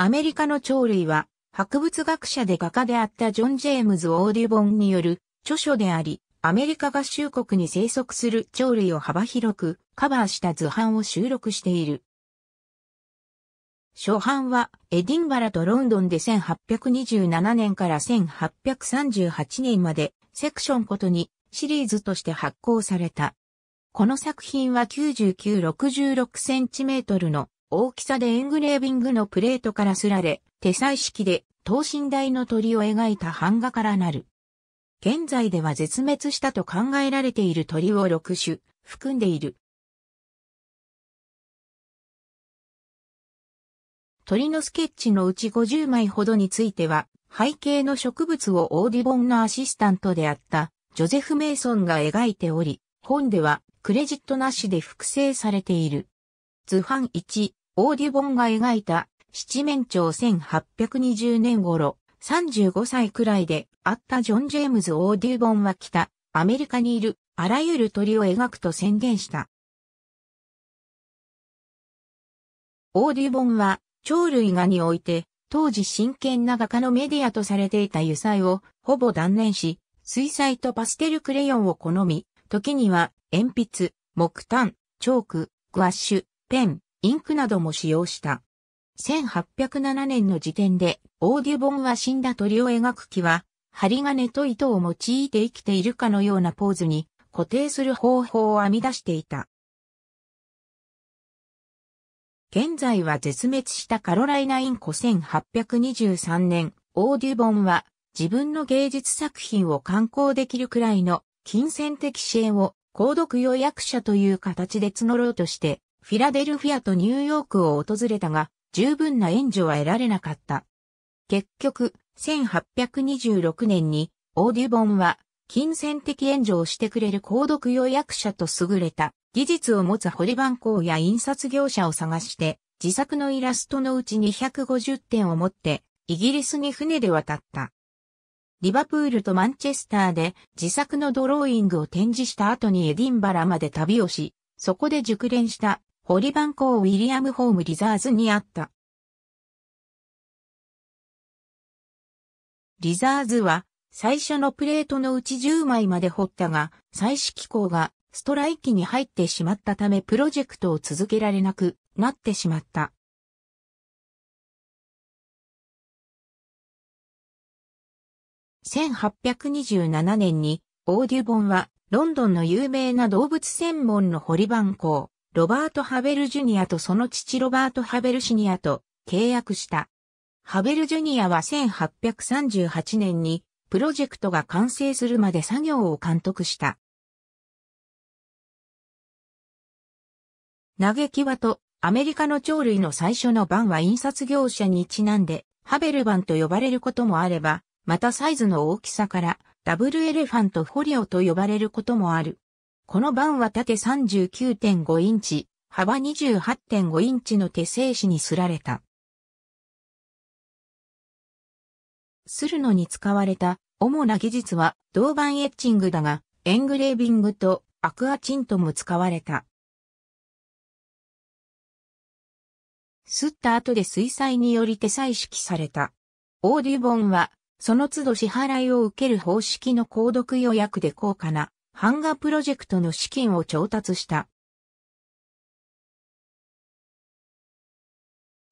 アメリカの鳥類は、博物学者で画家であったジョン・ジェームズ・オーデュボンによる著書であり、アメリカ合衆国に生息する鳥類を幅広くカバーした図版を収録している。初版はエディンバラとロンドンで1827年から1838年までセクションごとにシリーズとして発行された。この作品は9966センチメートルの大きさでエングレービングのプレートからすられ、手彩式で等身大の鳥を描いた版画からなる。現在では絶滅したと考えられている鳥を6種含んでいる。鳥のスケッチのうち50枚ほどについては、背景の植物をオーディボンのアシスタントであったジョゼフ・メイソンが描いており、本ではクレジットなしで複製されている。図版1、オーディボンが描いた七面鳥1820年頃、35歳くらいであったジョン・ジェームズ・オーディボンは来た、アメリカにいるあらゆる鳥を描くと宣言した。オーディボンは鳥類画において当時真剣な画家のメディアとされていた油彩をほぼ断念し、水彩とパステルクレヨンを好み、時には鉛筆、木炭、チョーク、グワッシュ、ペン、インクなども使用した。1807年の時点で、オーデュボンは死んだ鳥を描く木は、針金と糸を用いて生きているかのようなポーズに固定する方法を編み出していた。現在は絶滅したカロライナインコ1823年、オーデュボンは自分の芸術作品を観光できるくらいの金銭的支援を購読予約者という形で募ろうとしてフィラデルフィアとニューヨークを訪れたが、十分な援助は得られなかった。結局、1826年に、オーデュボンは、金銭的援助をしてくれる購読予約者と優れた、技術を持つ堀番工や印刷業者を探して、自作のイラストのうち250点を持って、イギリスに船で渡った。リバプールとマンチェスターで自作のドローイングを展示した後にエディンバラまで旅をし、そこで熟練したホリバン校ウィリアムホームリザーズにあった。リザーズは最初のプレートのうち10枚まで掘ったが、再取機構がストライキに入ってしまったためプロジェクトを続けられなくなってしまった。1827年にオーデュボンはロンドンの有名な動物専門の堀番校ロバート・ハベル・ジュニアとその父ロバート・ハベル・シニアと契約した。ハベル・ジュニアは1838年にプロジェクトが完成するまで作業を監督した。嘆きはとアメリカの鳥類の最初の版は印刷業者にちなんでハベル版と呼ばれることもあれば、またサイズの大きさからダブルエレファントフォリオと呼ばれることもある。この版は縦39.5インチ、幅28.5インチの手製紙にすられた。するのに使われた主な技術は銅板エッチングだが、エングレービングとアクアチントも使われた。すった後で水彩により手彩色された。オーディボンは、その都度支払いを受ける方式の購読予約で高価な版画プロジェクトの資金を調達した。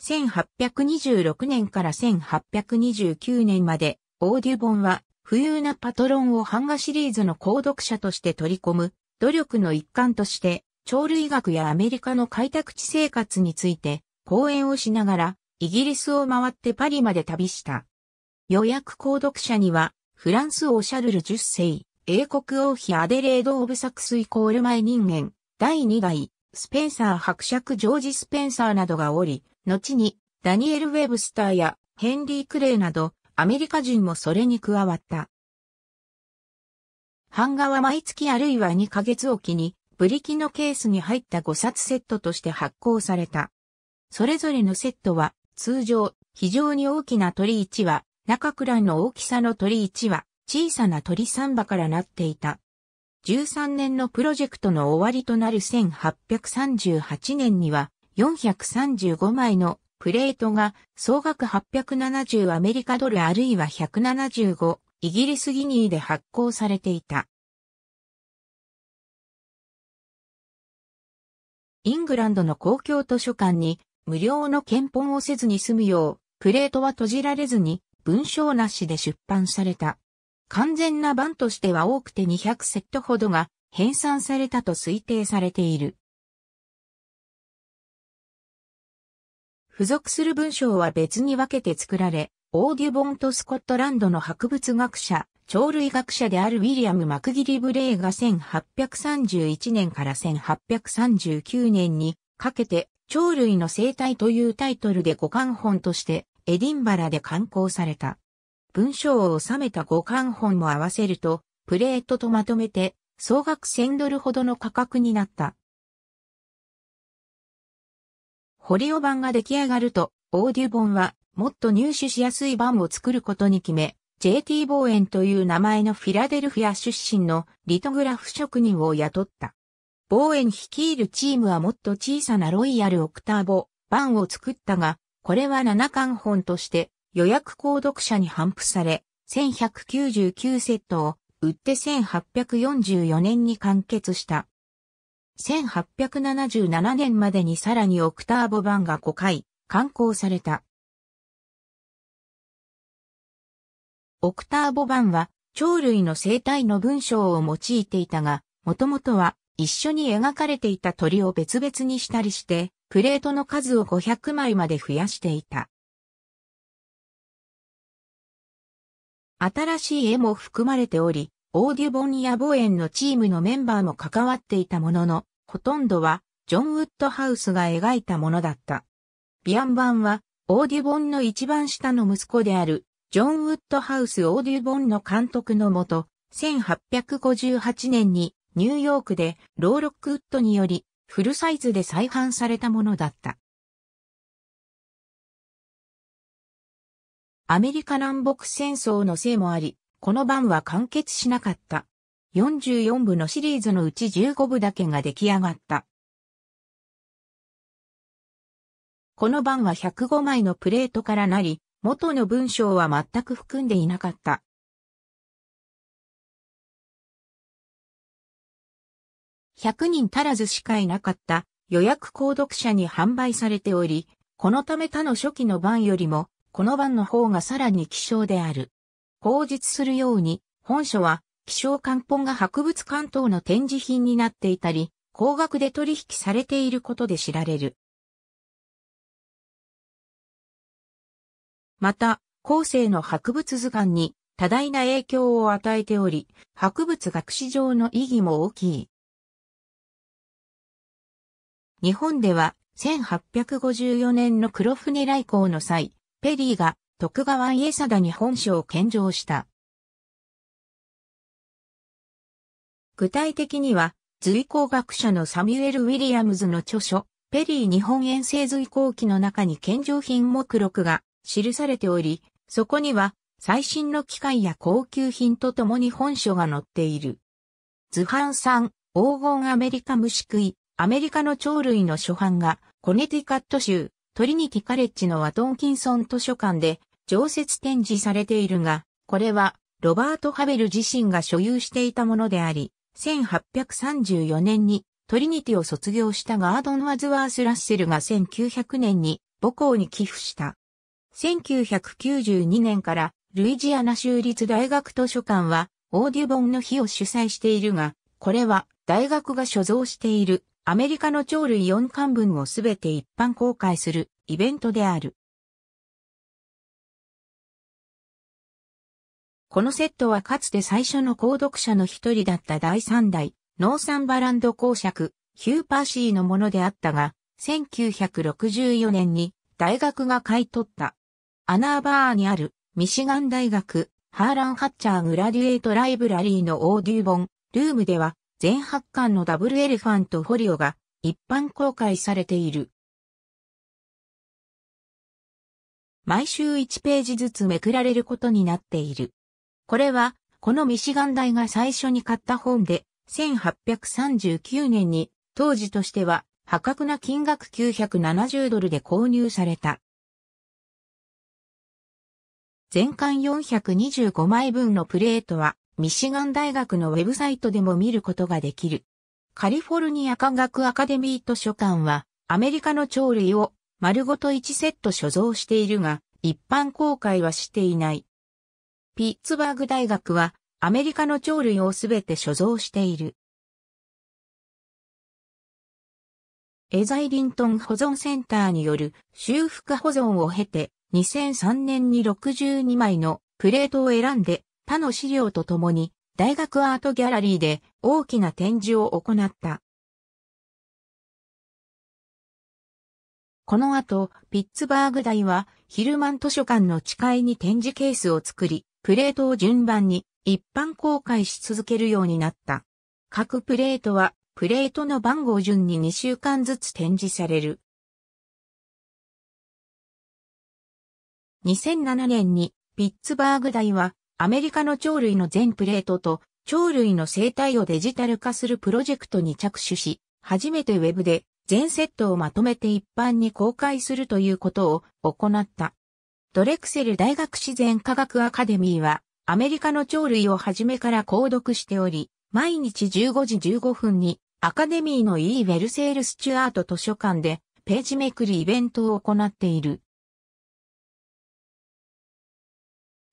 1826年から1829年まで、オーデュボンは、富裕なパトロンを版画シリーズの購読者として取り込む、努力の一環として、鳥類学やアメリカの開拓地生活について、講演をしながら、イギリスを回ってパリまで旅した。予約購読者には、フランス王シャルル10世、英国王妃アデレード・オブ・サクスイコールマイ人間、第2代、スペンサー伯爵ジョージ・スペンサーなどがおり、後にダニエル・ウェブスターやヘンリー・クレイなどアメリカ人もそれに加わった。版画は毎月あるいは2ヶ月おきにブリキのケースに入った5冊セットとして発行された。それぞれのセットは通常非常に大きな鳥1羽、中くらいの大きさの鳥1羽、小さな鳥ンバからなっていた。13年のプロジェクトの終わりとなる1838年には435枚のプレートが総額870アメリカドルあるいは175イギリスギニーで発行されていた。イングランドの公共図書館に無料の検本をせずに済むようプレートは閉じられずに文章なしで出版された。完全な版としては多くて200セットほどが編纂されたと推定されている。付属する文章は別に分けて作られ、オーデュボント・スコットランドの博物学者、鳥類学者であるウィリアム・マクギリブレイが1831年から1839年にかけて鳥類の生態というタイトルで五巻本としてエディンバラで刊行された。文章を収めた五巻本も合わせると、プレートとまとめて、総額1000ドルほどの価格になった。ホリオ版が出来上がると、オーデュボンは、もっと入手しやすい版を作ることに決め、JT 望遠という名前のフィラデルフィア出身のリトグラフ職人を雇った。望遠率いるチームはもっと小さなロイヤルオクターボ版を作ったが、これは七巻本として予約購読者に反布され、1199セットを売って1844年に完結した。1877年までにさらにオクターボ版が5回、刊行された。オクターボ版は、鳥類の生態の文章を用いていたが、もともとは一緒に描かれていた鳥を別々にしたりして、プレートの数を500枚まで増やしていた。新しい絵も含まれており、オーディボンやボエンのチームのメンバーも関わっていたものの、ほとんどはジョン・ウッドハウスが描いたものだった。ビアン版は、オーディボンの一番下の息子である、ジョン・ウッドハウス・オーディボンの監督のもと、1858年にニューヨークでローロックウッドによりフルサイズで再販されたものだった。アメリカ南北戦争のせいもあり、この版は完結しなかった。44部のシリーズのうち15部だけが出来上がった。この版は105枚のプレートからなり、元の文章は全く含んでいなかった。100人足らずしかいなかった予約購読者に販売されており、このため他の初期の版よりもこの番の方がさらに希少である。口述するように、本書は、希少漢本が博物館等の展示品になっていたり、高額で取引されていることで知られる。また、後世の博物図鑑に多大な影響を与えており、博物学史上の意義も大きい。日本では1854年の黒船来航の際、ペリーが徳川家定に本書を献上した。具体的には、随行学者のサミュエル・ウィリアムズの著書、ペリー日本遠征随行記の中に献上品目録が記されており、そこには最新の機械や高級品とともに本書が載っている。図版産、黄金アメリカ虫食い、アメリカの鳥類の初版がコネティカット州、トリニティカレッジのワトンキンソン図書館で常設展示されているが、これはロバート・ハベル自身が所有していたものであり、1834年にトリニティを卒業したガードン・ワズワース・ラッセルが1900年に母校に寄付した。1992年からルイジアナ州立大学図書館はオーデュボンの日を主催しているが、これは大学が所蔵しているアメリカの鳥類4巻分をすべて一般公開するイベントである。このセットはかつて最初の購読者の一人だった第三代、ノーサンバランド公爵、ヒューパーシーのものであったが、1964年に大学が買い取った。アナーバーにあるミシガン大学ハーラン・ハッチャー・グラデュエイト・ライブラリーのオーディー本、ルームでは全8巻のダブルエレファントフォリオが一般公開されている。毎週1ページずつめくられることになっている。これは、このミシガン大が最初に買った本で、1839年に当時としては破格な金額970ドルで購入された。全巻425枚分のプレートはミシガン大学のウェブサイトでも見ることができる。カリフォルニア科学アカデミー図書館は、アメリカの鳥類を丸ごと1セット所蔵しているが、一般公開はしていない。ピッツバーグ大学は、アメリカの鳥類をすべて所蔵している。エザイリントン保存センターによる修復保存を経て、2003年に62枚のプレートを選んで他の資料とともに、大学アートギャラリーで大きな展示を行った。この後、ピッツバーグ大はヒルマン図書館の地下に展示ケースを作り、プレートを順番に一般公開し続けるようになった。各プレートはプレートの番号順に2週間ずつ展示される。2007年にピッツバーグ大はアメリカの鳥類の全プレートと鳥類の生態をデジタル化するプロジェクトに着手し、初めてウェブで全セットをまとめて一般に公開するということを行った。ドレクセル大学自然科学アカデミーは、アメリカの鳥類をはじめから購読しており、毎日15時15分に、アカデミーのイー・ウェルセール・スチュアート図書館で、ページめくりイベントを行っている。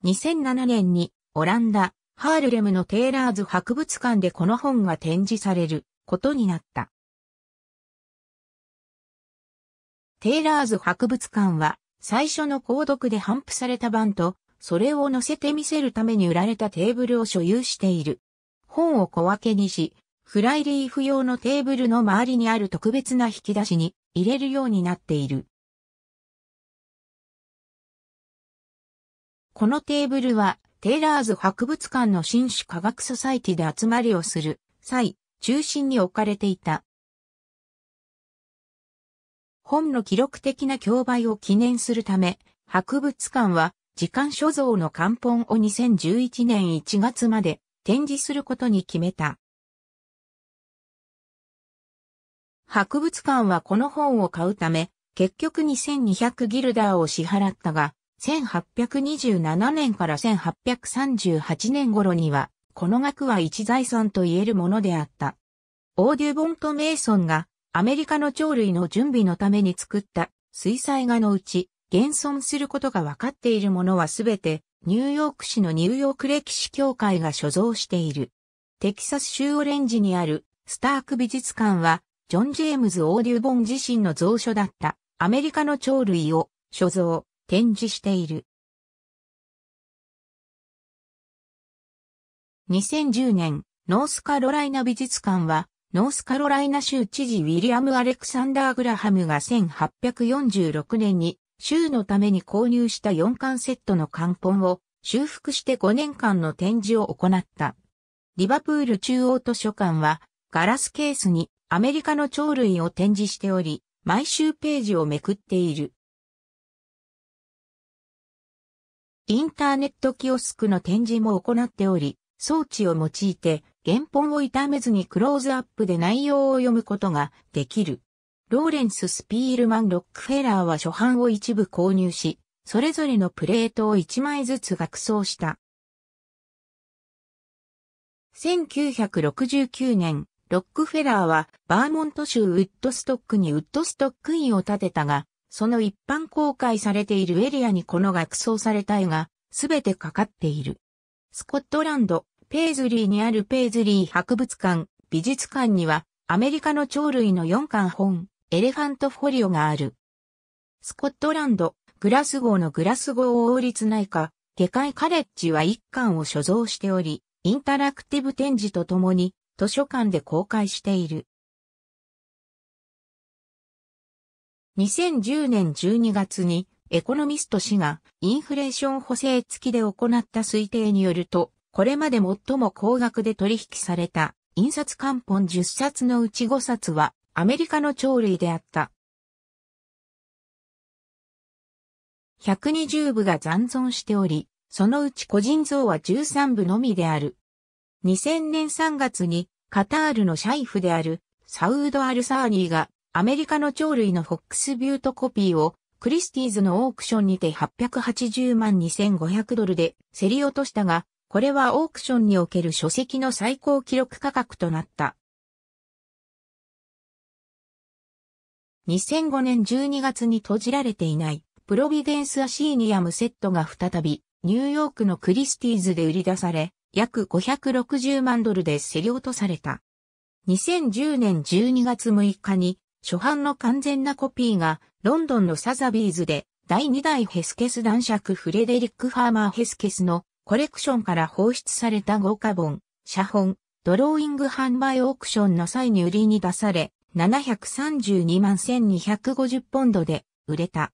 2007年にオランダ、ハールレムのテイラーズ博物館でこの本が展示されることになった。テイラーズ博物館は最初の購読で頒布された版と、それを載せて見せるために売られたテーブルを所有している。本を小分けにし、フライリーフ用のテーブルの周りにある特別な引き出しに入れるようになっている。このテーブルは、テイラーズ博物館の新種科学ソサイティで集まりをする際、中心に置かれていた。本の記録的な競売を記念するため、博物館は、時間所蔵の漢本を2011年1月まで展示することに決めた。博物館はこの本を買うため、結局2200ギルダーを支払ったが、1827年から1838年頃には、この額は一財産と言えるものであった。オーデュボンとメイソンがアメリカの鳥類の準備のために作った水彩画のうち、現存することが分かっているものはすべて、ニューヨーク市のニューヨーク歴史協会が所蔵している。テキサス州オレンジにあるスターク美術館は、ジョン・ジェームズ・オーデュボン自身の蔵書だったアメリカの鳥類を所蔵。展示している。2010年、ノースカロライナ美術館は、ノースカロライナ州知事ウィリアム・アレクサンダー・グラハムが1846年に州のために購入した4巻セットの冠本を修復して5年間の展示を行った。リバプール中央図書館はガラスケースにアメリカの鳥類を展示しており、毎週ページをめくっている。インターネットキオスクの展示も行っており、装置を用いて原本を傷めずにクローズアップで内容を読むことができる。ローレンス・スピールマン・ロックフェラーは初版を一部購入し、それぞれのプレートを1枚ずつ額装した。1969年、ロックフェラーはバーモント州ウッドストックにウッドストック院を建てたが、その一般公開されているエリアにこの額装された絵が、すべてかかっている。スコットランド、ペイズリーにあるペイズリー博物館、美術館には、アメリカの鳥類の4巻本、エレファントフォリオがある。スコットランド、グラスゴーのグラスゴー王立内科、下界カレッジは1巻を所蔵しており、インタラクティブ展示とともに図書館で公開している。2010年12月にエコノミスト氏がインフレーション補正付きで行った推定によると、これまで最も高額で取引された印刷官本10冊のうち5冊はアメリカの鳥類であった。120部が残存しており、そのうち個人像は13部のみである。2000年3月にカタールのシャイフであるサウード・アルサーニーがアメリカの鳥類のフォックスビュートコピーをクリスティーズのオークションにて880万2500ドルで競り落としたが、これはオークションにおける書籍の最高記録価格となった。2005年12月に閉じられていないプロビデンスアシーニアムセットが再びニューヨークのクリスティーズで売り出され、約560万ドルで競り落とされた。2010年12月6日に初版の完全なコピーがロンドンのサザビーズで第2代ヘスケス男爵フレデリック・ファーマー・ヘスケスのコレクションから放出された豪華本、写本、ドローイング販売オークションの際に売りに出され、732万1250ポンドで売れた。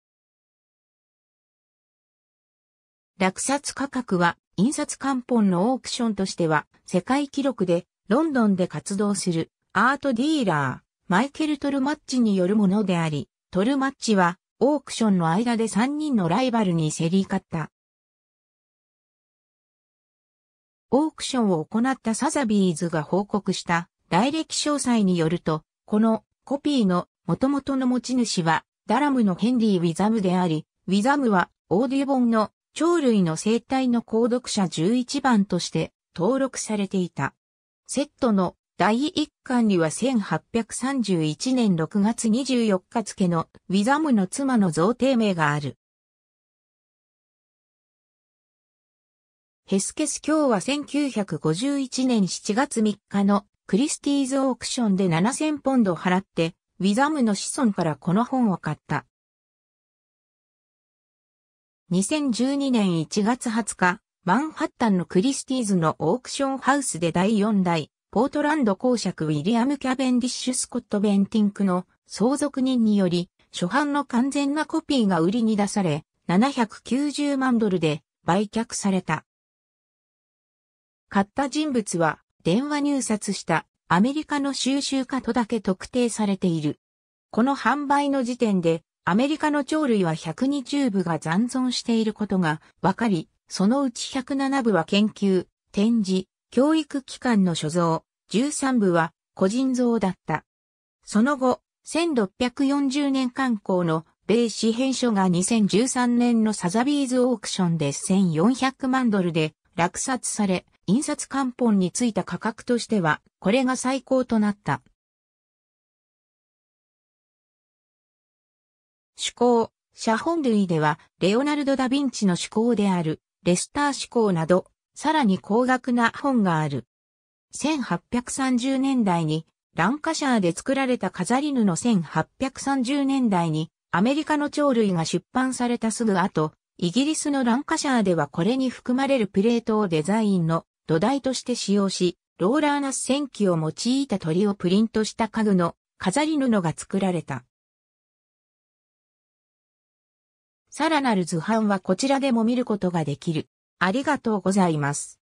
落札価格は印刷官本のオークションとしては世界記録でロンドンで活動するアートディーラー。マイケル・トルマッチによるものであり、トルマッチはオークションの間で3人のライバルに競り勝った。オークションを行ったサザビーズが報告した来歴詳細によると、このコピーの元々の持ち主はダラムのヘンリー・ウィザムであり、ウィザムはオーディボンの鳥類の生態の購読者11番として登録されていた。セットの第1巻には1831年6月24日付のウィザムの妻の贈呈名がある。ヘスケス卿は1951年7月3日のクリスティーズオークションで7000ポンド払って、ウィザムの子孫からこの本を買った。2012年1月20日、マンハッタンのクリスティーズのオークションハウスで第4代、ポートランド公爵ウィリアム・キャベンディッシュ・スコット・ベンティンクの相続人により、初版の完全なコピーが売りに出され、790万ドルで売却された。買った人物は電話入札したアメリカの収集家とだけ特定されている。この販売の時点でアメリカの鳥類は120部が残存していることが分かり、そのうち107部は研究、展示、教育機関の所蔵、13部は個人像だった。その後、1640年刊行の米紙編書が2013年のサザビーズオークションで1400万ドルで落札され、印刷官本についた価格としては、これが最高となった。趣向、写本類では、レオナルド・ダ・ヴィンチの趣向である、レスター趣向など、さらに高額な本がある。1830年代にランカシャーで作られた飾り布1830年代にアメリカの鳥類が出版されたすぐ後、イギリスのランカシャーではこれに含まれるプレートをデザインの土台として使用し、ローラーナス線機を用いた鳥をプリントした家具の飾り布が作られた。さらなる図版はこちらでも見ることができる。ありがとうございます。